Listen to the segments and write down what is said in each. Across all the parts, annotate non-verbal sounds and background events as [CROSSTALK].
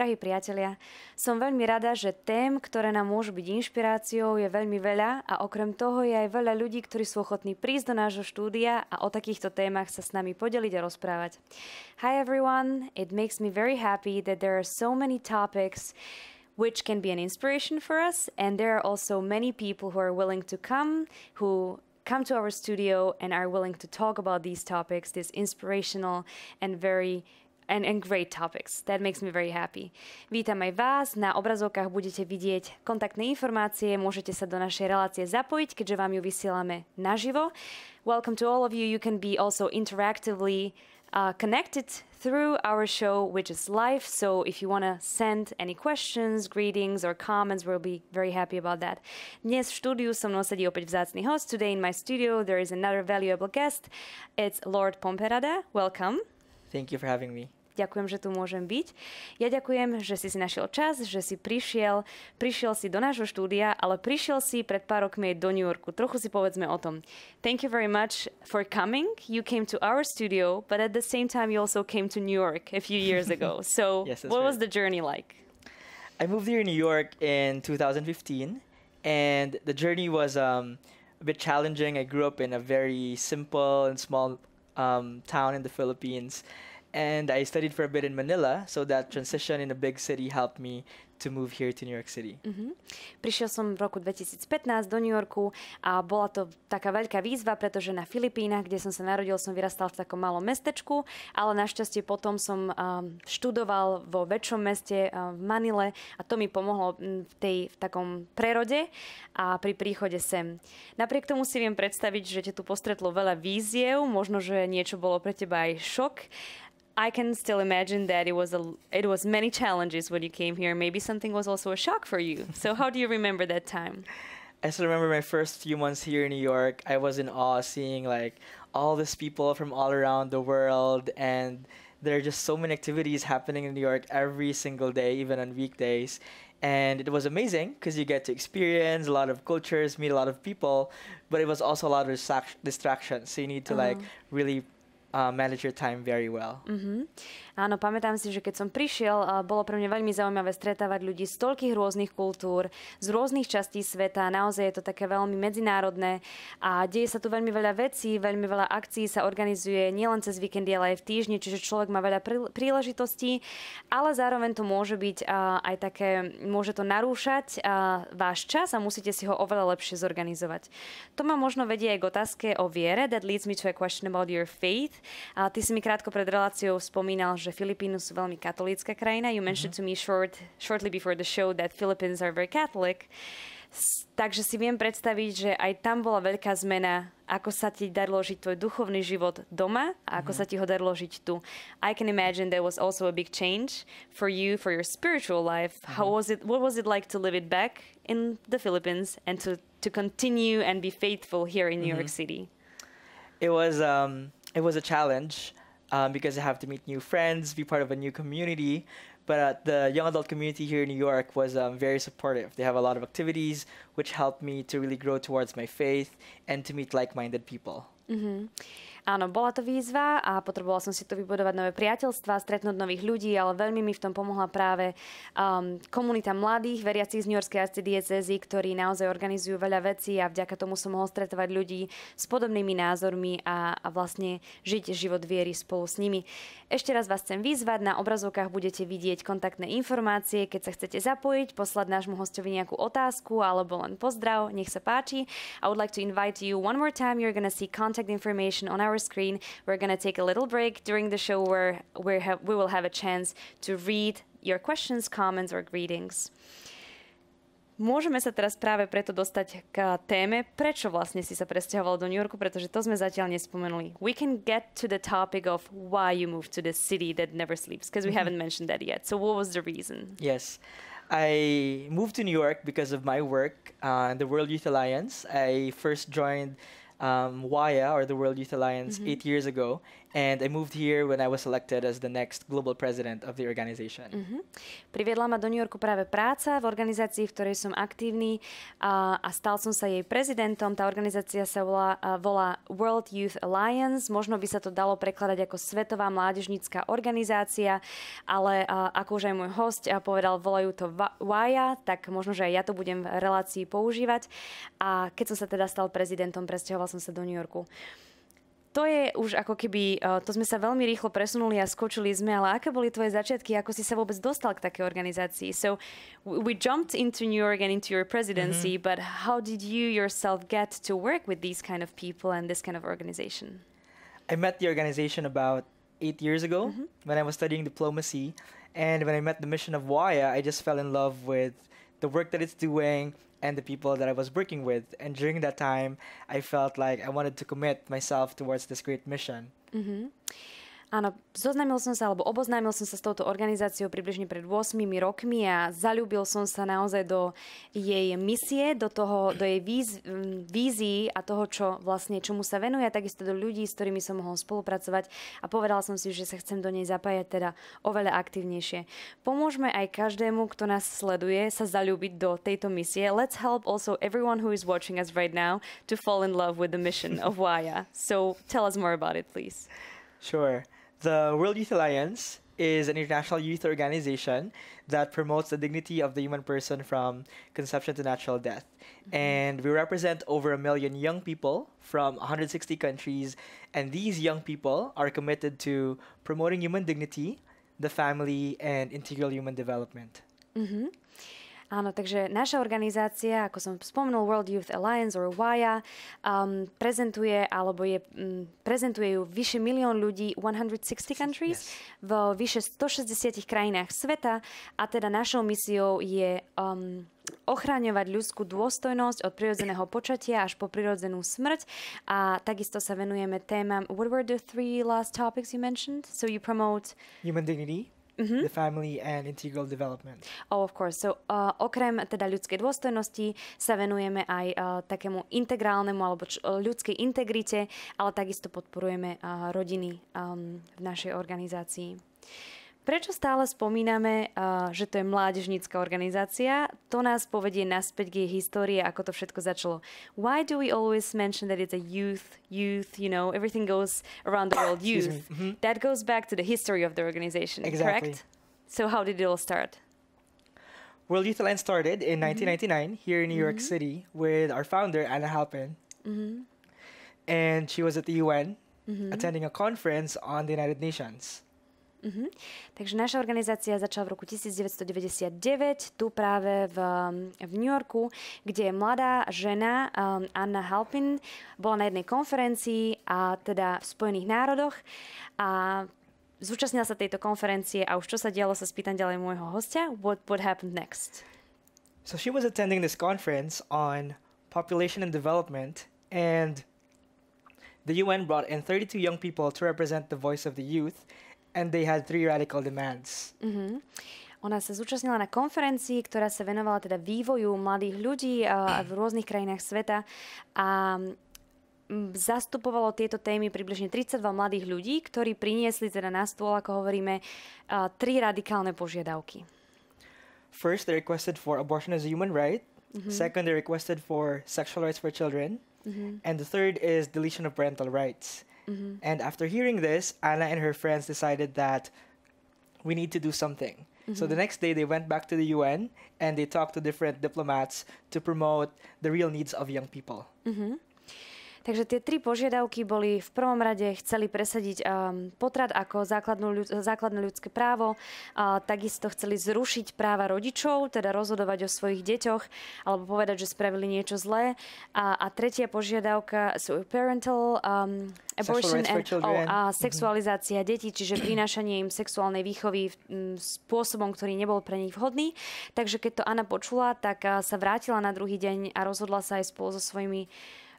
Drahí priatelia, som veľmi rada, že tém, ktoré nám môžu byť inšpiráciou, je veľmi veľa a okrem toho je aj veľa ľudí, ktorí sú ochotní prísť do nášho štúdia a o takýchto témach sa s nami podeliť a rozprávať. Hi everyone, it makes me very happy that there are so many topics which can be an inspiration for us and there are also many people who are willing to come, who come to our studio and are willing to talk about these topics, This inspirational and very and, and great topics. That makes me very happy. Vítam aj vás. Na obrazovkách budete vidieť kontaktné informácie, môžete sa do našej relácie zapojiť, keďže vám ju vysielame naživo. Welcome to all of you. You can be also interactively uh, connected through our show, which is live. So if you want to send any questions, greetings, or comments, we'll be very happy about that. Dnes v štúdiu so mnou sedí opäť vzácný host. Today in my studio there is another valuable guest. It's Lord Pomperada. Welcome. Thank you for having me. Ďakujem, že tu môžem byť. Ja ďakujem, že si si našiel čas, že si prišiel. Prišiel si do nášho štúdia, ale prišiel si pred pár rokmi do New Yorku. Trochu si povedzme o tom. Thank you very much for coming. You came to our studio, but at the same time you also came to New York a few years ago. [LAUGHS] So yes, what right. was the journey like? I moved here in New York in 2015, and the journey was um, a bit challenging. I grew up in a very simple and small um, town in the Philippines and I studied for a bit in Manila, so that transition in a big city helped me to move here to New York City. Mm-hmm. Prišiel som v roku 2015 do New Yorku a bola to taká veľká výzva, pretože na Filipínach, kde som sa narodil, som vyrastal v takom malom mestečku, ale našťastie potom som um, študoval vo väčšom meste um, v Manile a to mi pomohlo mm, v, tej, v takom prerode a pri príchode sem. Napriek tomu si viem predstaviť, že ťa tu postretlo veľa víziev, možno, že niečo bolo pre teba aj šok. I can still imagine that it was a it was many challenges when you came here. Maybe something was also a shock for you. So how do you remember that time? I still remember my first few months here in New York. I was in awe seeing like all these people from all around the world and there are just so many activities happening in New York every single day, even on weekdays. And it was amazing because you get to experience a lot of cultures, meet a lot of people, but it was also a lot of distraction. distractions. So you need to uh-huh. like really uh, manage your time very well. Mm-hmm. Áno, pamätám si, že keď som prišiel, uh, bolo pre mňa veľmi zaujímavé stretávať ľudí z toľkých rôznych kultúr, z rôznych častí sveta, naozaj je to také veľmi medzinárodné a deje sa tu veľmi veľa vecí, veľmi veľa akcií sa organizuje nielen cez víkendy, ale aj v týždni, čiže človek má veľa príležitostí, ale zároveň to môže byť uh, aj také, môže to narúšať uh, váš čas a musíte si ho oveľa lepšie zorganizovať. To ma možno vedie aj k otázke o viere. That leads me to a question about your faith. ty si mi krátko pred reláciou spomínal, že Filipíny sú veľmi katolícka krajina. You mentioned mm-hmm. to me short, shortly before the show that Philippines are very Catholic. Takže si viem predstaviť, že aj tam bola veľká zmena, ako sa ti darilo žiť tvoj duchovný život doma a ako mm-hmm. sa ti ho darilo žiť tu. I can imagine there was also a big change for you, for your spiritual life. Mm-hmm. How mhm. was it, what was it like to live it back in the Philippines and to, to continue and be faithful here in New mm-hmm. York mhm. City? It was, um, it was a challenge um, because I have to meet new friends, be part of a new community. But uh, the young adult community here in New York was um, very supportive. They have a lot of activities, which helped me to really grow towards my faith and to meet like minded people. Mm-hmm. Áno, bola to výzva a potrebovala som si tu vybudovať nové priateľstva, stretnúť nových ľudí, ale veľmi mi v tom pomohla práve um, komunita mladých veriacich z New Yorkskej arcidiecezy, ktorí naozaj organizujú veľa vecí a vďaka tomu som mohol stretovať ľudí s podobnými názormi a, a vlastne žiť život viery spolu s nimi. Ešte raz vás chcem vyzvať, na obrazovkách budete vidieť kontaktné informácie, keď sa chcete zapojiť, poslať nášmu hostovi nejakú otázku alebo len pozdrav, nech sa páči. I would like to invite you one more time, you're gonna see contact information on our screen. We're going to take a little break during the show where we we will have a chance to read your questions, comments or greetings. Môžeme sa teraz práve preto dostať k téme, prečo vlastne si sa presťahoval do New Yorku, pretože to sme zatiaľ nespomenuli. We can get to the topic of why you moved to the city that never sleeps, because we mm -hmm. haven't mentioned that yet. So what was the reason? Yes. I moved to New York because of my work, uh, the World Youth Alliance. I first joined um, WIA or the World Youth Alliance mm -hmm. eight years ago, And I moved here when I was selected as the next global president of the organization. Mm-hmm. Priviedla ma do New Yorku práve práca v organizácii, v ktorej som aktívny a, a stal som sa jej prezidentom. Tá organizácia sa volá, volá World Youth Alliance. Možno by sa to dalo prekladať ako Svetová mládežnícka organizácia, ale a, ako už aj môj host a povedal, volajú to WIA, tak možno, že aj ja to budem v relácii používať. A keď som sa teda stal prezidentom, presťahoval som sa do New Yorku. to je už ako keby, to sme sa veľmi rýchlo presunuli a skočili sme, ale aké boli tvoje začiatky, ako si sa vôbec dostal k takej organizácii? So we jumped into New York and into your presidency, mm-hmm. but how did you yourself get to work with these kind of people and this kind of organization? I met the organization about eight years ago mm-hmm. when I was studying diplomacy. And when I met the mission of WIA, I just fell in love with the work that it's doing, and the people that I was working with. And during that time, I felt like I wanted to commit myself towards this great mission. Mm-hmm. Áno, zoznamil som sa, alebo oboznámil som sa s touto organizáciou približne pred 8 rokmi a zalúbil som sa naozaj do jej misie, do, toho, do jej víz, vízií a toho, čo vlastne, čomu sa venuje, takisto do ľudí, s ktorými som mohol spolupracovať a povedala som si, že sa chcem do nej zapájať teda oveľa aktívnejšie. Pomôžme aj každému, kto nás sleduje, sa zalúbiť do tejto misie. Let's help also everyone who is watching us right now to fall in love with the mission of WAYA. So tell us more about it, please. Sure. The World Youth Alliance is an international youth organization that promotes the dignity of the human person from conception to natural death. Mm-hmm. And we represent over a million young people from 160 countries. And these young people are committed to promoting human dignity, the family, and integral human development. Mm-hmm. Áno, takže naša organizácia, ako som spomenul, World Youth Alliance or WIA, um, prezentuje, alebo je, um, prezentuje ju vyše milión ľudí, 160 countries, yes. vo vyše 160 krajinách sveta a teda našou misiou je um, ochraňovať ľudskú dôstojnosť od prirodzeného počatia až po prirodzenú smrť a takisto sa venujeme témam What were the three last topics you mentioned? So you promote... Human dignity mm-hmm. the family and integral development. Oh, of course. So, uh, okrem teda ľudskej dôstojnosti sa venujeme aj uh, takému integrálnemu alebo č- uh, ľudskej integrite, ale takisto podporujeme uh, rodiny um, v našej organizácii. Prečo stále spomíname, eh, že to je mládežnícka organizácia? To nás povedie naspäť k jej histórii, ako to všetko začalo. Why do we always mention that it's a youth, youth, you know, everything goes around the world, youth. Mm -hmm. That goes back to the history of the organization, exactly. correct? So how did it all start? Well, Youth Alliance started in mm -hmm. 1999 here in New mm -hmm. York mm-hmm. City with our founder, Anna Halpin. Mm-hmm. And she was at the UN mm-hmm. attending a conference on the United Nations. Mm-hmm. Takže naša organizácia začala v roku 1999, tu práve v, v New Yorku, kde mladá žena um, Anna Halpin bola na jednej konferencii a teda v Spojených národoch a zúčastnila sa tejto konferencie a už čo sa dialo, sa spýtam ďalej môjho hostia. What, what happened next? So she was attending this conference on population and development and the UN brought in 32 young people to represent the voice of the youth – and they had three radical demands. Mm-hmm. Ona sa zúčastnila na konferencii, ktorá sa venovala teda vývoju mladých ľudí eh, v rôznych krajinách sveta a zastupovalo tieto témy približne 32 mladých ľudí, ktorí priniesli teda na stôl, ako hovoríme, eh, tri radikálne požiadavky. First, they requested for abortion as a human right. Mm-hmm. Second, they requested for sexual rights for children. Mm-hmm. And the third is deletion of parental rights. Mm-hmm. And after hearing this, Anna and her friends decided that we need to do something. Mm-hmm. So the mm-hmm. next day, they went back to the UN and they talked to different diplomats to promote the real needs of young people. Mm-hmm. Takže tie tri požiadavky boli v prvom rade, chceli presadiť ehm, potrat ako základné ľudské právo, takisto chceli zrušiť práva rodičov, teda rozhodovať o svojich deťoch alebo povedať, že spravili niečo zlé. A, a tretia požiadavka sú parental um, abortion and, oh, a mhm. sexualizácia mm-hmm. detí, čiže prinášanie im sexuálnej výchovy spôsobom, ktorý nebol pre nich vhodný. Takže keď to Anna počula, tak sa vrátila na druhý deň a rozhodla sa aj spolu so svojimi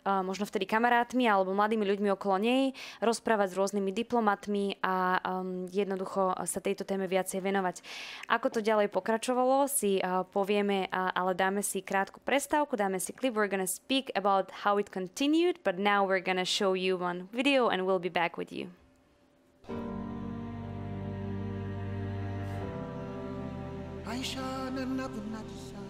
možno vtedy kamarátmi alebo mladými ľuďmi okolo nej, rozprávať s rôznymi diplomatmi a um, jednoducho sa tejto téme viacej venovať. Ako to ďalej pokračovalo, si povieme, ale dáme si krátku prestávku, dáme si klip We're gonna speak about how it continued, but now we're gonna show you one video and we'll be back with you. عايشة another night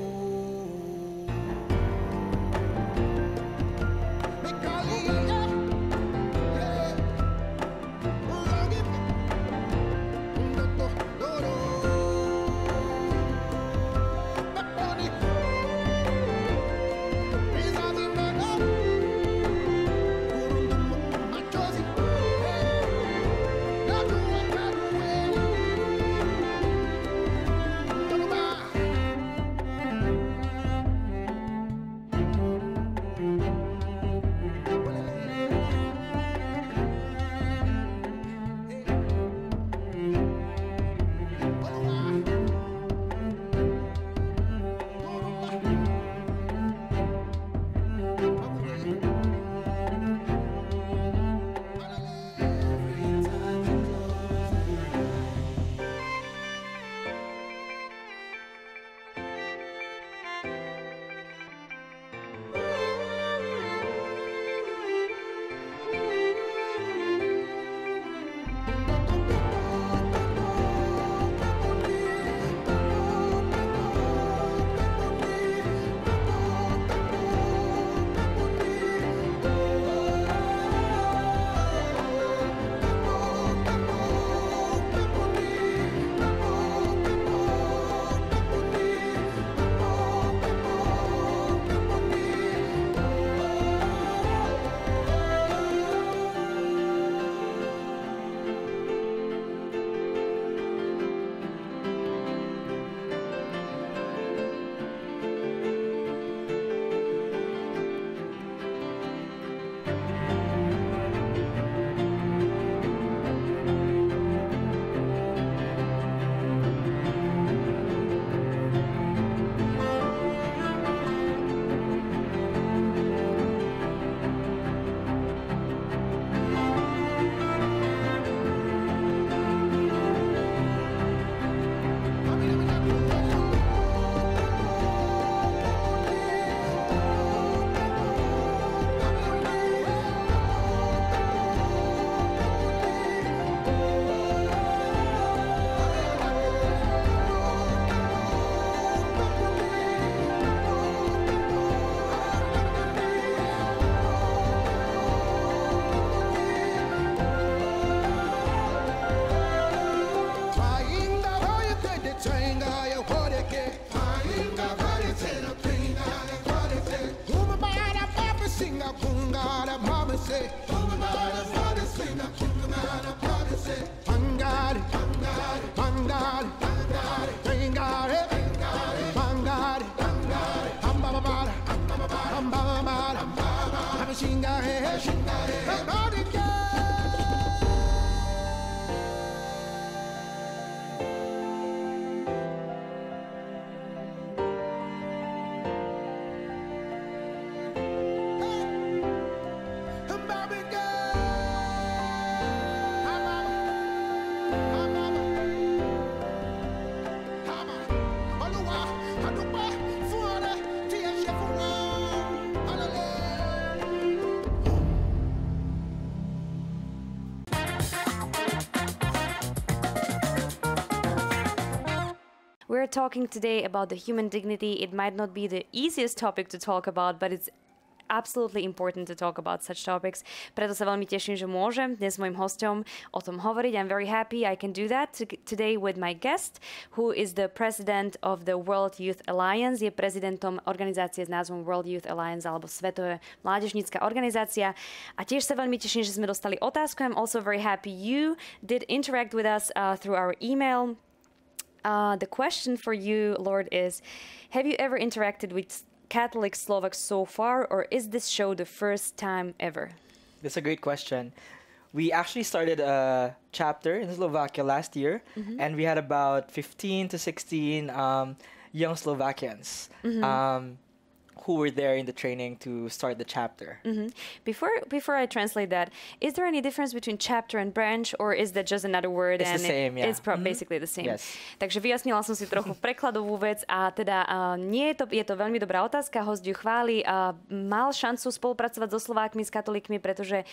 xinga, é, xinga, é. talking today about the human dignity. It might not be the easiest topic to talk about, but it's absolutely important to talk about such topics. Preto sa veľmi teším, že môžem dnes s mojim hostom o tom hovoriť. I'm very happy I can do that today with my guest, who is the president of the World Youth Alliance. Je prezidentom organizácie s názvom World Youth Alliance alebo Svetová mládežnícka organizácia. A tiež sa veľmi teším, že sme dostali otázku. I'm also very happy you did interact with us uh, through our email. Uh, the question for you, Lord, is Have you ever interacted with Catholic Slovaks so far, or is this show the first time ever? That's a great question. We actually started a chapter in Slovakia last year, mm-hmm. and we had about 15 to 16 um, young Slovakians. Mm-hmm. Um, who were there in the training to start the chapter. Mm-hmm. Before before I translate that, is there any difference between chapter and branch, or is that just another word? It's and the same, it, yeah. It's pro- mm-hmm. basically the same. Yes. Takže vyjasnila som si trochu prekladovú vec a teda uh, nie je to, je to veľmi dobrá otázka, host ju chváli. Uh, mal šancu spolupracovať so Slovákmi, s katolíkmi, pretože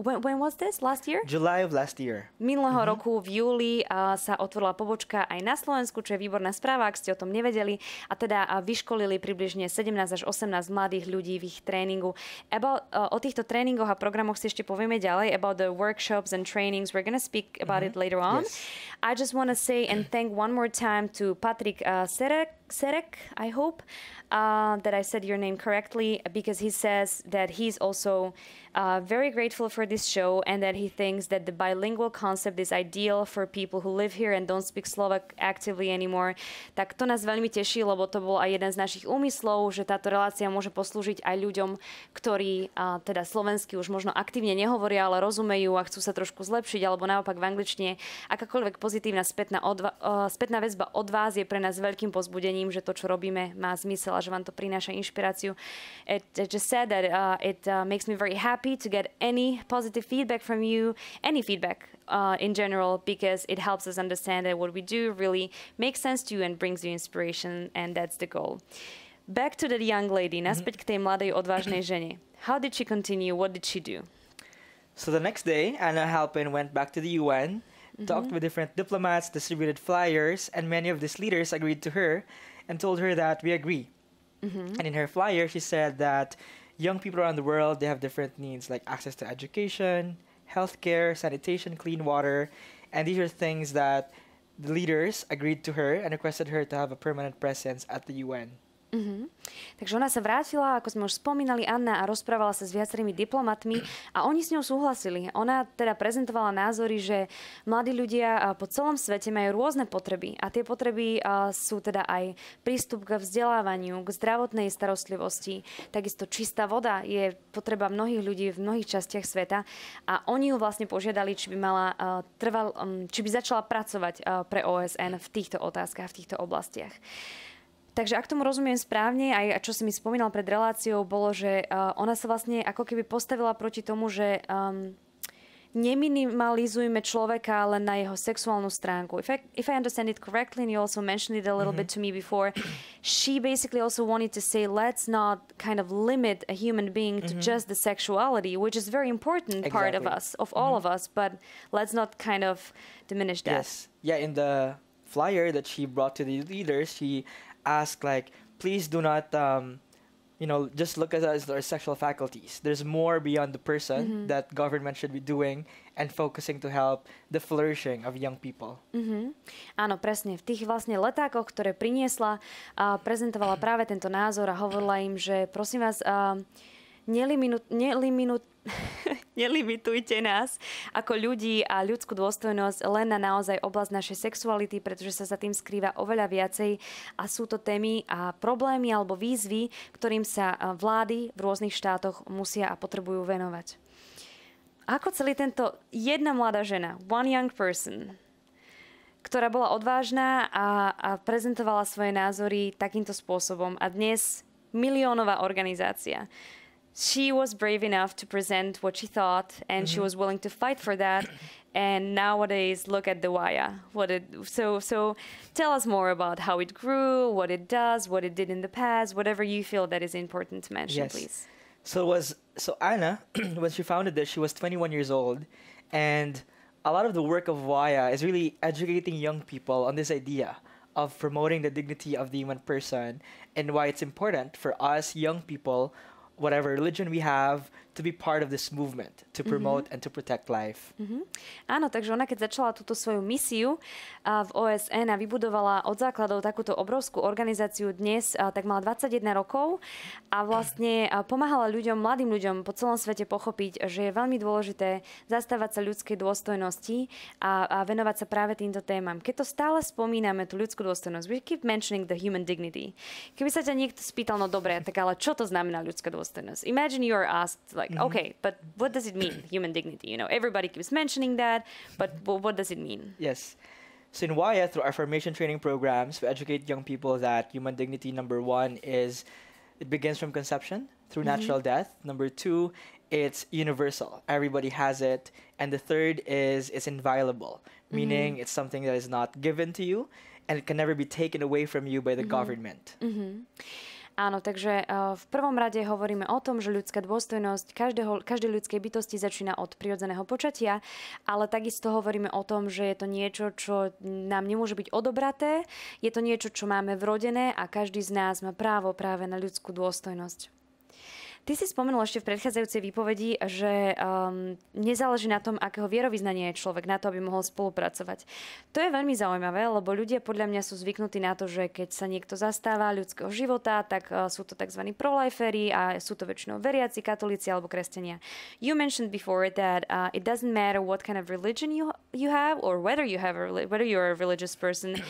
when, when was this? Last year? July of last year. Minulého mm-hmm. roku v júli uh, sa otvorila pobočka aj na Slovensku, čo je výborná správa, ak ste o tom nevedeli. A teda uh, vyškolili približne 17 až 18 mladých ľudí v ich tréningu. About, uh, o týchto tréningoch a programoch si ešte povieme ďalej. About the workshops and trainings, we're gonna speak about mm-hmm. it later on. Yes. I just want to say and thank one more time to Patrick uh, Serek, Serek, I hope uh, that I said your name correctly, because he says that he's also uh, very grateful for this show and that he thinks that the bilingual concept is ideal for people who live here and don't speak Slovak actively anymore. Tak to nás veľmi teší, lebo to bol aj jeden z našich úmyslov, že táto relácia môže poslúžiť aj ľuďom, ktorí uh, teda slovensky už možno aktívne nehovoria, ale rozumejú a chcú sa trošku zlepšiť, alebo naopak v angličtine. Akákoľvek pozitívna spätná, odva- uh, spätná väzba od vás je pre nás veľkým pozbudením že to, čo robíme, má zmysel a že vám to prináša inšpiráciu. It, it just said that uh, it uh, makes me very happy to get any positive feedback from you, any feedback uh, in general, because it helps us understand that what we do really makes sense to you and brings you inspiration, and that's the goal. Back to the young lady, mm-hmm. naspäť k tej mladej odvážnej žene. How did she continue? What did she do? So the next day, Anna Halpin went back to the UN, mm -hmm. talked with different diplomats, distributed flyers, and many of these leaders agreed to her and told her that we agree. Mm-hmm. And in her flyer, she said that young people around the world they have different needs like access to education, healthcare, sanitation, clean water, and these are things that the leaders agreed to her and requested her to have a permanent presence at the UN. Mm-hmm. Takže ona sa vrátila, ako sme už spomínali, Anna a rozprávala sa s viacerými diplomatmi a oni s ňou súhlasili. Ona teda prezentovala názory, že mladí ľudia po celom svete majú rôzne potreby a tie potreby sú teda aj prístup k vzdelávaniu, k zdravotnej starostlivosti, takisto čistá voda je potreba mnohých ľudí v mnohých častiach sveta a oni ju vlastne požiadali, či by, mala, trval, či by začala pracovať pre OSN v týchto otázkach, v týchto oblastiach. Takže ak tomu rozumiem správne, aj čo si mi spomínal pred reláciou, bolo, že eh, ona sa vlastne ako keby postavila proti tomu, že um, neminimalizujme človeka len na jeho sexuálnu stránku. If I, if I understand it correctly, and you also mentioned it a little mm-hmm. bit mhm. to me before, she basically also wanted to say, let's not kind of limit a human being mm-hmm. to mhm. just the sexuality, which is very important exactly. part of us, of all mm-hmm. of us, but let's not kind of diminish that. Yes. Yeah, in the flyer that she brought to the leaders, she ask like, please do not, um, you know, just look at us as our sexual faculties. There's more beyond the person mm-hmm. that government should be doing and focusing to help the flourishing of young people. Mm-hmm. Áno, presne. V tých vlastne letákoch, ktoré priniesla, uh, prezentovala práve tento názor a hovorila im, že prosím vás... Uh, neliminu, neliminu, [LAUGHS] nelimitujte nás ako ľudí a ľudskú dôstojnosť len na naozaj oblasť našej sexuality, pretože sa za tým skrýva oveľa viacej a sú to témy a problémy alebo výzvy, ktorým sa e, vlády v rôznych štátoch musia a potrebujú venovať. Ako celý tento jedna mladá žena, one young person, ktorá bola odvážna a, a prezentovala svoje názory takýmto spôsobom a dnes miliónová organizácia she was brave enough to present what she thought and mm-hmm. she was willing to fight for that [CLEARS THROAT] and nowadays look at the waya what it so so tell us more about how it grew what it does what it did in the past whatever you feel that is important to mention yes. please so was so anna [CLEARS THROAT] when she founded this she was 21 years old and a lot of the work of waya is really educating young people on this idea of promoting the dignity of the human person and why it's important for us young people whatever religion we have to be part of this movement to mm-hmm. promote mm-hmm. and to protect life. Mm-hmm. Áno, takže ona keď začala túto svoju misiu uh, v OSN a vybudovala od základov takúto obrovskú organizáciu dnes, uh, tak mala 21 rokov a vlastne uh, pomáhala ľuďom, mladým ľuďom po celom svete pochopiť, že je veľmi dôležité zastávať sa ľudskej dôstojnosti a, a venovať sa práve týmto témam. Keď to stále spomíname, tú ľudskú dôstojnosť, we keep mentioning the human dignity. Keby sa ťa niekto spýtal, no dobre, tak ale čo to znamená ľudská dôstojnosť? Imagine you are asked, like, like mm-hmm. okay but what does it mean [CLEARS THROAT] human dignity you know everybody keeps mentioning that but well, what does it mean yes so in Waya, through affirmation training programs, we educate young people that human dignity, number one, is it begins from conception through mm-hmm. natural death. Number two, it's universal. Everybody has it. And the third is it's inviolable, mm-hmm. meaning it's something that is not given to you and it can never be taken away from you by the mm-hmm. government. Mm-hmm. Áno, takže e, v prvom rade hovoríme o tom, že ľudská dôstojnosť každého, každej ľudskej bytosti začína od prirodzeného počatia, ale takisto hovoríme o tom, že je to niečo, čo nám nemôže byť odobraté, je to niečo, čo máme vrodené a každý z nás má právo práve na ľudskú dôstojnosť. Ty si spomenul ešte v predchádzajúcej výpovedi, že um, nezáleží na tom, akého vierovýznania je človek, na to, aby mohol spolupracovať. To je veľmi zaujímavé, lebo ľudia podľa mňa sú zvyknutí na to, že keď sa niekto zastáva ľudského života, tak uh, sú to tzv. prolifery a sú to väčšinou veriaci, katolíci alebo kresťania. You mentioned before that uh, it doesn't matter what kind of religion you, you have or whether you have a, whether you are a religious person,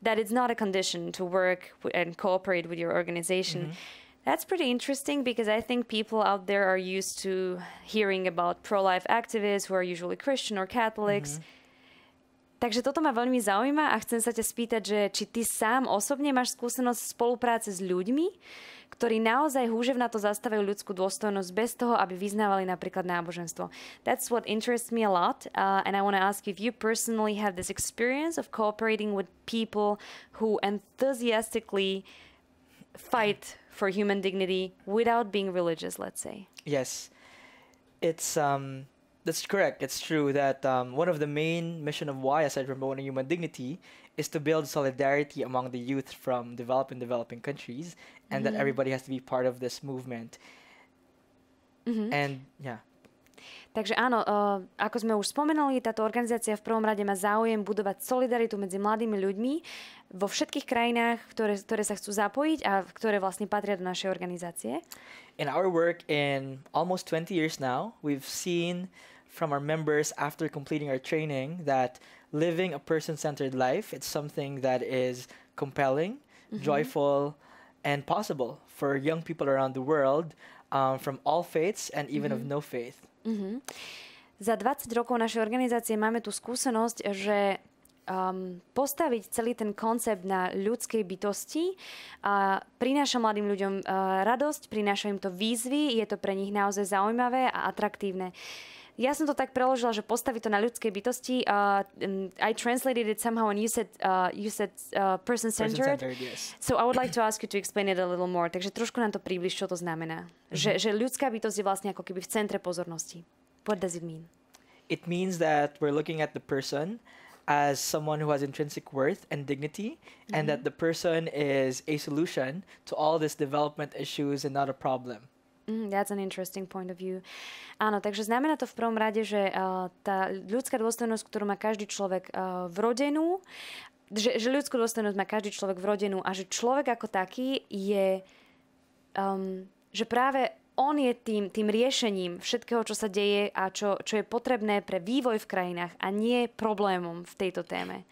that it's not a condition to work and cooperate with your organization. Mm-hmm. That's pretty interesting because I think people out there are used to hearing about pro-life activists who are usually Christian or Catholics. Mm -hmm. Takže toto ma veľmi zaujíma a chcem sa ťa spýtať, že či ty sám osobne máš skúsenosť spolupráce s ľuďmi, ktorí naozaj húževna to zastavujú ľudskú dôstojnosť bez toho, aby vyznávali napríklad náboženstvo. That's what interests me a lot uh, and I want to ask if you personally have this experience of cooperating with people who enthusiastically fight for human dignity without being religious, let's say. Yes. It's um that's correct. It's true that um, one of the main mission of why I from promoting human dignity, is to build solidarity among the youth from developed and developing countries, and mm-hmm. that everybody has to be part of this movement. Mm-hmm. And yeah. Takže áno, eh, ako sme už spomenuli, táto organizácia v prvom rade má záujem budovať solidaritu medzi mladými ľuďmi vo všetkých krajinách, ktoré, ktoré sa chcú zapojiť a ktoré vlastne patria do našej organizácie. In our work in almost 20 years now, we've seen from our members after completing our training that living a person-centered life, it's something that is compelling, mm-hmm. joyful, and possible for young people around the world um, from all faiths and even mm-hmm. of no faith. Mm-hmm. Za 20 rokov našej organizácie máme tú skúsenosť, že um, postaviť celý ten koncept na ľudskej bytosti. a prináša mladým ľuďom uh, radosť, prináša im to výzvy, je to pre nich naozaj zaujímavé a atraktívne. Uh, ja som to tak preložila, že to na ľudskej bytosti. Uh, I translated it somehow and you said, uh, you said uh, person-centered. person-centered yes. So I would like to ask you to explain it a little more. Takže trošku nám to príbliž, čo to znamená. Mm-hmm. Že, že ľudská bytosť je vlastne ako keby v centre pozornosti. What does it mean? It means that we're looking at the person as someone who has intrinsic worth and dignity, mm-hmm. and mhm. that the person is a solution to all this development issues and not a problem. Mm, that's an interesting point of view. Áno, takže znamená to v prvom rade, že uh, tá ľudská dôstojnosť, ktorú má každý človek uh, vrodenú, že, že ľudskú dôstojnosť má každý človek vrodenú a že človek ako taký je, um, že práve on je tým, tým riešením všetkého, čo sa deje a čo, čo je potrebné pre vývoj v krajinách a nie problémom v tejto téme.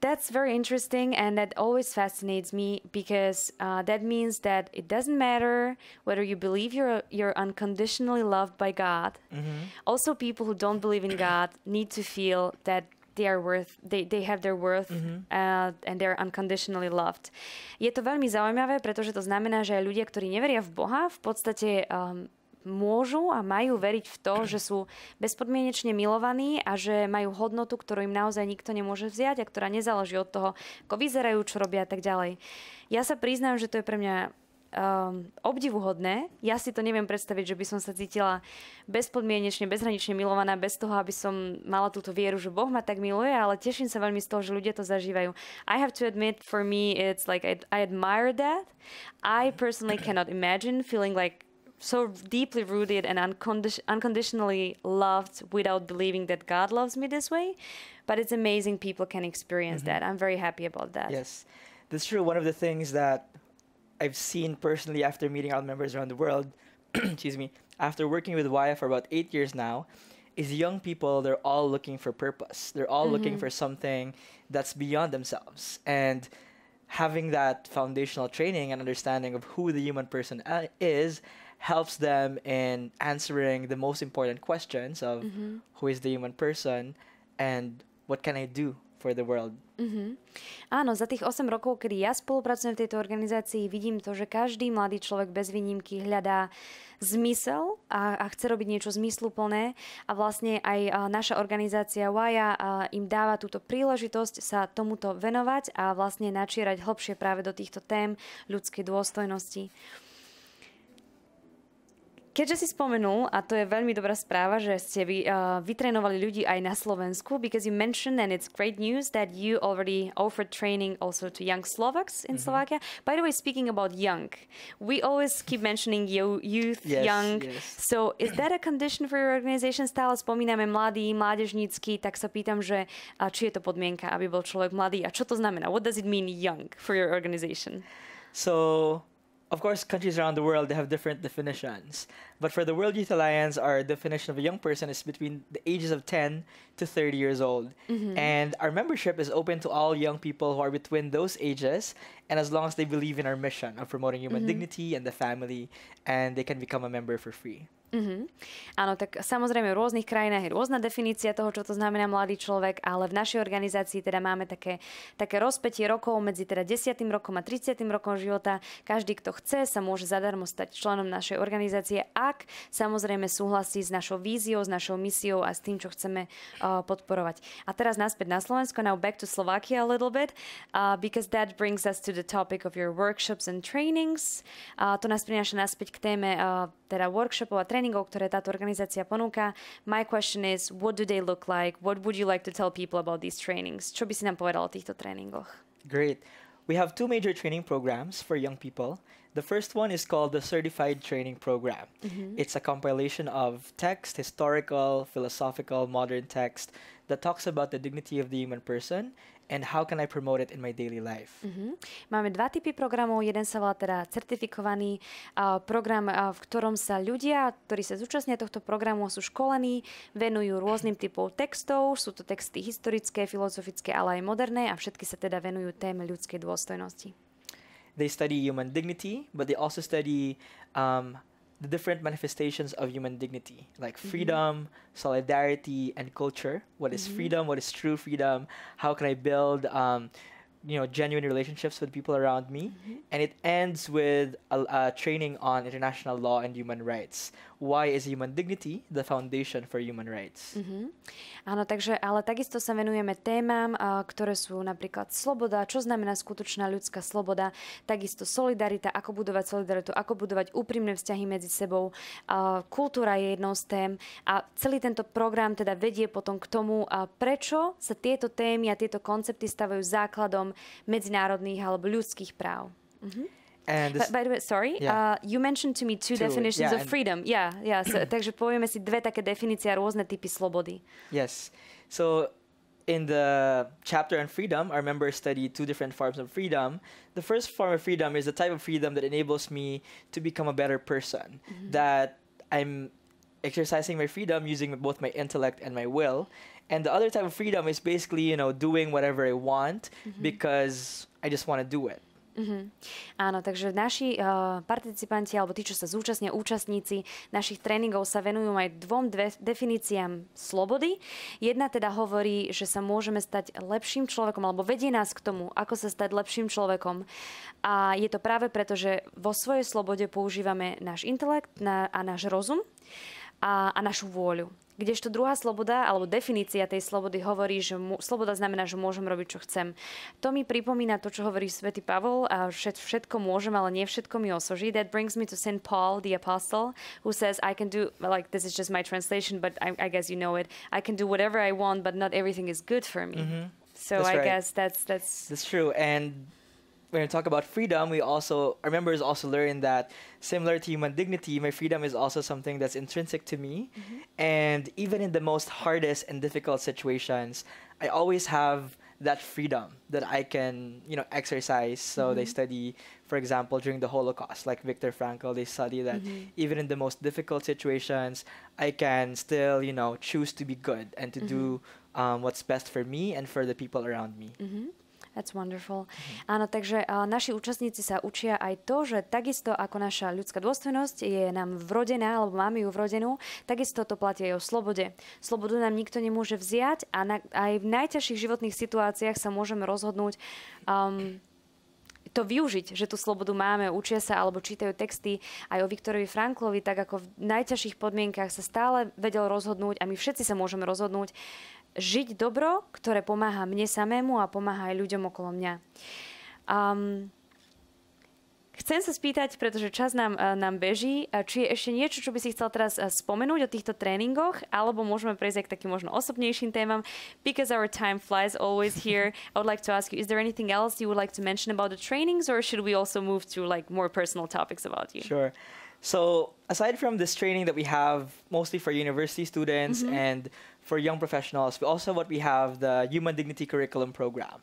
That's very interesting, and that always fascinates me because uh, that means that it doesn't matter whether you believe you're you're unconditionally loved by God. Mm-hmm. Also, people who don't believe in God need to feel that they are worth, they, they have their worth mm-hmm. uh, and they're unconditionally loved. Je to veľmi zaujímavé, pretože to znamená, že ľudia, ktorí neveria v Boha, v podstate um, môžu a majú veriť v to, že sú bezpodmienečne milovaní a že majú hodnotu, ktorú im naozaj nikto nemôže vziať a ktorá nezáleží od toho, ako vyzerajú, čo robia a tak ďalej. Ja sa priznám, že to je pre mňa um, obdivuhodné. Ja si to neviem predstaviť, že by som sa cítila bezpodmienečne, bezhranične milovaná, bez toho, aby som mala túto vieru, že Boh ma tak miluje, ale teším sa veľmi z toho, že ľudia to zažívajú. I have to admit, for me, it's like I, I admire that. I personally cannot imagine feeling like so deeply rooted and uncondi- unconditionally loved without believing that God loves me this way. But it's amazing people can experience mm-hmm. that. I'm very happy about that. Yes, that's true. One of the things that I've seen personally after meeting out members around the world, [CLEARS THROAT] excuse me, after working with YF for about eight years now, is young people, they're all looking for purpose. They're all mm-hmm. looking for something that's beyond themselves. And having that foundational training and understanding of who the human person uh, is helps them in answering the most important questions of mm-hmm. who is the human person and what can I do for the world. Mm-hmm. Áno, za tých 8 rokov, kedy ja spolupracujem v tejto organizácii, vidím to, že každý mladý človek bez výnimky hľadá zmysel a, a chce robiť niečo zmysluplné a vlastne aj a naša organizácia WAJA im dáva túto príležitosť sa tomuto venovať a vlastne načírať hlbšie práve do týchto tém ľudskej dôstojnosti. Keďže si spomenul, a to je veľmi dobrá správa, že ste vy, uh, vytrénovali ľudí aj na Slovensku, because you mentioned, and it's great news, that you already offered training also to young Slovaks in mm -hmm. Slovakia. By the way, speaking about young, we always keep mentioning yo- youth, yes, young. Yes. So is that a condition for your organization? Stále spomíname mladý, mládežnícky, tak sa pýtam, že a či je to podmienka, aby bol človek mladý a čo to znamená? What does it mean young for your organization? So of course, countries around the world they have different definitions. But for the World Youth Alliance, our definition of a young person is between the ages of 10 to 30 years old. Mm-hmm. And our membership is open to all young people who are between those ages and as long as they believe in our mission of promoting human mm-hmm. dignity and the family and they can become a member for free. Mm-hmm. Áno, tak samozrejme v rôznych krajinách je rôzna definícia toho, čo to znamená mladý človek, ale v našej organizácii teda máme také, také rozpetie rokov medzi teda 10. rokom a 30. rokom života. Každý, kto chce, sa môže zadarmo stať členom našej organizácie, ak samozrejme súhlasí s našou víziou, s našou misiou a s tým, čo chceme uh, podporovať. A teraz naspäť na Slovensko, now back to Slovakia a little bit, uh, because that brings us to the topic of your workshops and trainings. Uh, to nás prináša naspäť k téme uh, teda workshopov a trainings. tréningov, ktoré táto organizácia ponúka. My question is, what do they look like? What would you like to tell people about these trainings? Čo by si nám povedal o týchto tréningoch? Great. We have two major training programs for young people. The first one is called the Certified Training Program. Mm -hmm. It's a compilation of text, historical, philosophical, modern text, that talks about the dignity of the human person and how can I promote it in my daily life. Mm-hmm. Máme dva typy programov. Jeden sa volá teda certifikovaný uh, program, uh, v ktorom sa ľudia, ktorí sa zúčastnia tohto programu, sú školení, venujú rôznym typom textov. Sú to texty historické, filozofické, ale aj moderné a všetky sa teda venujú téme ľudskej dôstojnosti. They study human dignity, but they also study um, the different manifestations of human dignity, like mm-hmm. freedom, mm-hmm. solidarity, and culture. What is mm-hmm. freedom? What is true freedom? How can I build, um, you know, genuine relationships with people around me? Mm-hmm. And it ends with a, a, training on international law and human rights, Why is human dignity the foundation for human rights? Mm-hmm. Áno, takže, ale takisto sa venujeme témam, ktoré sú napríklad sloboda, čo znamená skutočná ľudská sloboda, takisto solidarita, ako budovať solidaritu, ako budovať úprimné vzťahy medzi sebou. kultúra je jednou z tém a celý tento program teda vedie potom k tomu, prečo sa tieto témy a tieto koncepty stavajú základom medzinárodných alebo ľudských práv. Mm-hmm. And by, by the way, sorry, yeah. uh, you mentioned to me two, two definitions yeah, of freedom. Yeah, yeah. So, [CLEARS THROAT] takže povieme si dve také definície a rôzne typy slobody. Yes. So in the chapter on freedom, our members study two different forms of freedom. The first form of freedom is the type of freedom that enables me to become a better person. Mm-hmm. That I'm exercising my freedom using both my intellect and my will. And the other type of freedom is basically, you know, doing whatever I want mm-hmm. because I just want to do it. Mm-hmm. Áno, takže naši uh, participanti alebo tí, čo sa zúčastnia, účastníci našich tréningov sa venujú aj dvom dve, definíciám slobody. Jedna teda hovorí, že sa môžeme stať lepším človekom alebo vedie nás k tomu, ako sa stať lepším človekom. A je to práve preto, že vo svojej slobode používame náš intelekt na, a náš rozum a, a našu vôľu. Kdežto druhá sloboda, alebo definícia tej slobody hovorí, že mu, sloboda znamená, že môžem robiť, čo chcem. To mi pripomína to, čo hovorí svätý Pavol a všet, všetko môžem, ale nie všetko mi osoží. That brings me to St. Paul the Apostle, who says, I can do, like this is just my translation, but I, I guess you know it, I can do whatever I want, but not everything is good for me. Mm-hmm. So that's I right. guess that's that's that's true. And when we talk about freedom, we also our members also learn that similar to human dignity, my freedom is also something that's intrinsic to me. Mm-hmm. And even in the most hardest and difficult situations, I always have that freedom that I can, you know, exercise. So mm-hmm. they study, for example, during the Holocaust, like Viktor Frankl, they study that mm-hmm. even in the most difficult situations, I can still, you know, choose to be good and to do mm-hmm. um, what's best for me and for the people around me. Mm-hmm. That's wonderful. Mm-hmm. Áno, takže uh, naši účastníci sa učia aj to, že takisto ako naša ľudská dôstojnosť je nám vrodená, alebo máme ju vrodenú, takisto to platí aj o slobode. Slobodu nám nikto nemôže vziať a na, aj v najťažších životných situáciách sa môžeme rozhodnúť um, to využiť, že tú slobodu máme, učia sa alebo čítajú texty aj o Viktorovi Franklovi, tak ako v najťažších podmienkach sa stále vedel rozhodnúť a my všetci sa môžeme rozhodnúť, žiť dobro, ktoré pomáha mne samému a pomáha aj ľuďom okolo mňa. Um, Chcem sa spýtať, pretože čas nám, eh, nám beží, eh, či je ešte niečo, čo by si chcel teraz eh, spomenúť o týchto tréningoch, alebo môžeme prejsť aj k takým možno osobnejším témam. Because our time flies always here, I would like to ask you, is there anything else you would like to mention about the trainings, or should we also move to like more personal topics about you? Sure. So aside from this training that we have mostly for university students mm -hmm. and for young professionals, we also what we have the Human Dignity Curriculum Program.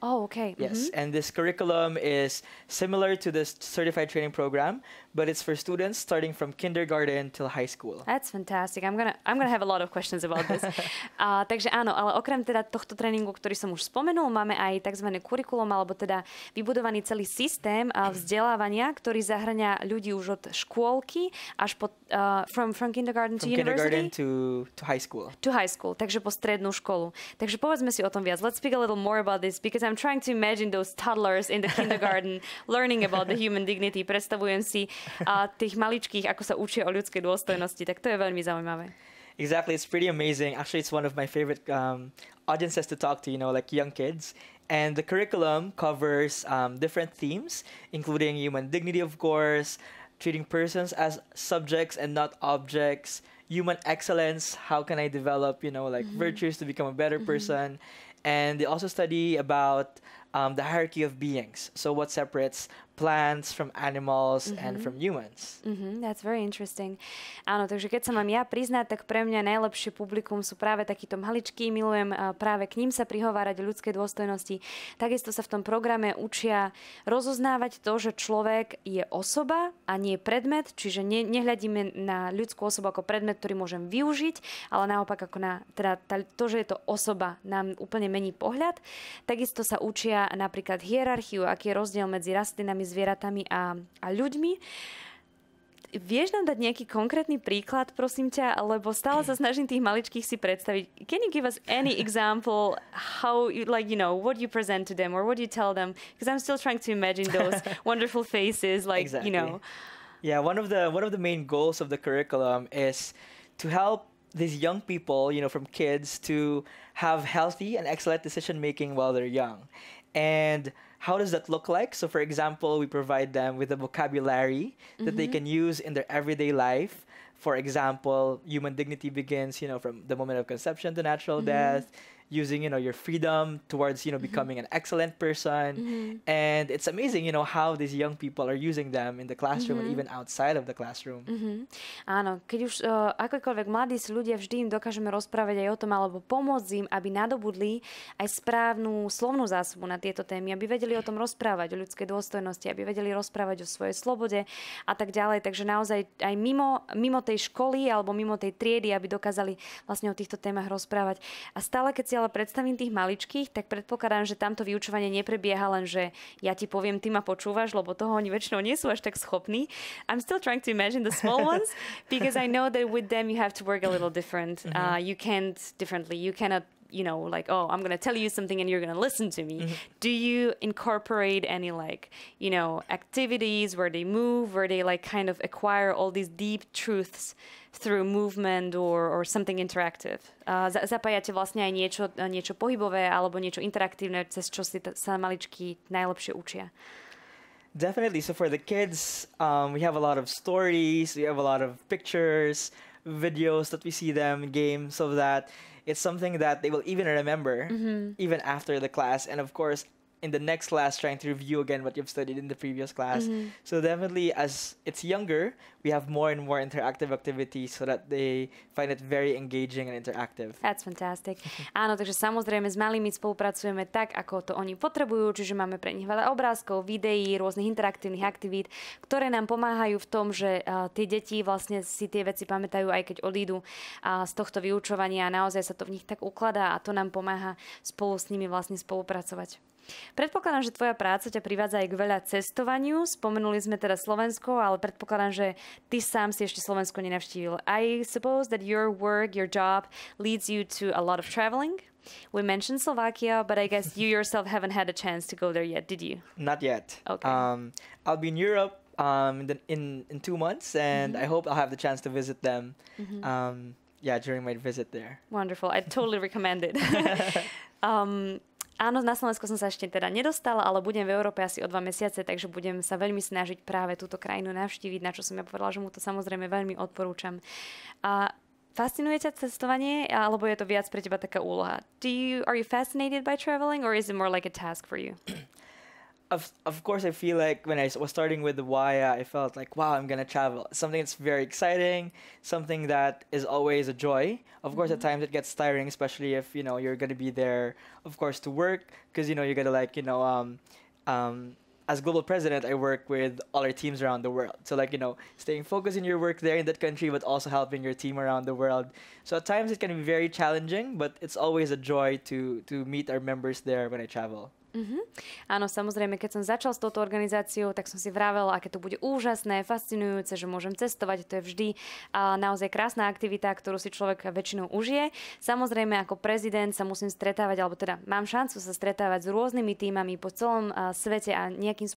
Oh, okay. Yes, mm -hmm. and this curriculum is similar to this certified training program, but it's for students starting from kindergarten till high school. That's fantastic. I'm gonna, I'm gonna have a lot of questions about this. uh, [LAUGHS] takže áno, ale okrem teda tohto tréningu, ktorý som už spomenul, máme aj tzv. kurikulum, alebo teda vybudovaný celý systém a vzdelávania, ktorý zahrania ľudí už od škôlky až po, uh, from, from kindergarten from to kindergarten university? To, to high school. To high school, takže po strednú školu. Takže povedzme si o tom viac. Let's speak a little more about this, because I'm trying to imagine those toddlers in the kindergarten [LAUGHS] learning about the human dignity. Predstavujem si a tých maličkých, ako sa učia o ľudskej dôstojnosti, tak to je veľmi zaujímavé. Exactly, it's pretty amazing. Actually, it's one of my favorite um, audiences to talk to, you know, like young kids. And the curriculum covers um, different themes, including human dignity, of course, treating persons as subjects and not objects, human excellence, how can I develop, you know, like mm-hmm. virtues to become a better mm-hmm. person. And they also study about um, the hierarchy of beings. So, what separates plants, from animals mm-hmm. and from humans. Mm-hmm, that's very interesting. Áno, takže keď sa mám ja priznať, tak pre mňa najlepšie publikum sú práve takíto maličky milujem eh, práve k ním sa prihovárať ľudské dôstojnosti. Takisto sa v tom programe učia rozoznávať to, že človek je osoba a nie predmet, čiže ne, nehľadíme na ľudskú osobu ako predmet, ktorý môžem využiť, ale naopak ako na teda to, že je to osoba, nám úplne mení pohľad. Takisto sa učia napríklad hierarchiu, aký je rozdiel medzi rastlinami, zvieratami a, a ľuďmi. Vieš nám dať nejaký konkrétny príklad, prosím ťa, lebo stále sa snažím tých maličkých si predstaviť. Can you give us any example how, you, like, you know, what you present to them or what you tell them? Because I'm still trying to imagine those [LAUGHS] wonderful faces, like, exactly. you know. Yeah, one of the one of the main goals of the curriculum is to help these young people, you know, from kids to have healthy and excellent decision making while they're young. And how does that look like? So, for example, we provide them with a vocabulary mm-hmm. that they mm-hmm. can use in their everyday life. For example, human dignity begins, you know, from the moment of conception to natural mm-hmm. death using you know your freedom towards you know mm-hmm. becoming an excellent person mm-hmm. and it's amazing you know how these young people are using them in the classroom and mm-hmm. even outside of the classroom áno keď už uh, akokoľvek mladí si ľudia vždy im dokážeme rozprávať aj o tom alebo pomôcť im aby nadobudli aj správnu slovnú zásobu na tieto témy aby vedeli o tom rozprávať o ľudskej dôstojnosti aby vedeli rozprávať o svojej slobode a tak ďalej takže naozaj aj mimo, mimo tej školy alebo mimo tej triedy aby dokázali vlastne o týchto témach rozprávať a stále keď si ale predstavím tých maličkých, tak predpokladám, že tamto vyučovanie neprebieha len, že ja ti poviem, ty ma počúvaš, lebo toho oni väčšinou nie sú až tak schopní. I'm still trying to imagine the small [LAUGHS] ones because I know that with them you have to work a little different. Mm-hmm. Uh, you can't differently. You cannot you know like oh i'm going to tell you something and you're going to listen to me mm-hmm. do you incorporate any like you know activities where they move where they like kind of acquire all these deep truths through movement or, or something interactive. Uh, zapájate vlastne aj niečo, niečo pohybové alebo niečo interaktívne, cez čo si sa maličky najlepšie učia. Definitely. So for the kids, um, we have a lot of stories, we have a lot of pictures, videos that we see them, games of that. It's something that they will even remember mm-hmm. even after the class. And of course, in the next class trying to review again what you've studied in the previous class. Mm-hmm. So definitely as it's younger, we have more and more interactive activities so that they find it very engaging and interactive. That's fantastic. [LAUGHS] Áno, takže samozrejme s malými spolupracujeme tak, ako to oni potrebujú, čiže máme pre nich veľa obrázkov, videí, rôznych interaktívnych aktivít, ktoré nám pomáhajú v tom, že uh, tie deti vlastne si tie veci pamätajú aj keď odídu uh, z tohto vyučovania a naozaj sa to v nich tak ukladá a to nám pomáha spolu s nimi vlastne spolupracovať. Predpokladám, že tvoja práca ťa privádza aj k veľa cestovaniu. Spomenuli sme teda Slovensko, ale predpokladám, že ty sám si ešte Slovensko nenavštívil. I suppose that your work, your job leads you to a lot of traveling. We mentioned Slovakia, but I guess you yourself haven't had a chance to go there yet, did you? Not yet. Okay. Um, I'll be in Europe um, in, in, in two months, and mm -hmm. I hope I'll have the chance to visit them. Mm -hmm. um, yeah, during my visit there. Wonderful. I totally recommend it. [LAUGHS] [LAUGHS] um, Áno, na Slovensko som sa ešte teda nedostala, ale budem v Európe asi o dva mesiace, takže budem sa veľmi snažiť práve túto krajinu navštíviť, na čo som ja povedala, že mu to samozrejme veľmi odporúčam. A fascinuje ťa cestovanie, alebo je to viac pre teba taká úloha? Do you, are you fascinated by traveling, or is it more like a task for you? [CLEARS THROAT] of of course I feel like when I was starting with the why I felt like wow I'm gonna travel something that's very exciting something that is always a joy of mm-hmm. course at mm-hmm. times it gets tiring especially if you know you're gonna be there of course to work because you know you gotta like you know um, um, as global president I work with all our teams around the world so like you know staying focused in your work there in that country but also helping your team around the world so at times it can be very challenging but it's always a joy to to meet our members there when I travel. Mm-hmm. Áno, samozrejme, keď som začal s touto organizáciou, tak som si vravel, aké to bude úžasné, fascinujúce, že môžem cestovať, to je vždy a, naozaj krásna aktivita, ktorú si človek väčšinou užije. Samozrejme, ako prezident sa musím stretávať, alebo teda mám šancu sa stretávať s rôznymi týmami po celom svete a nejakým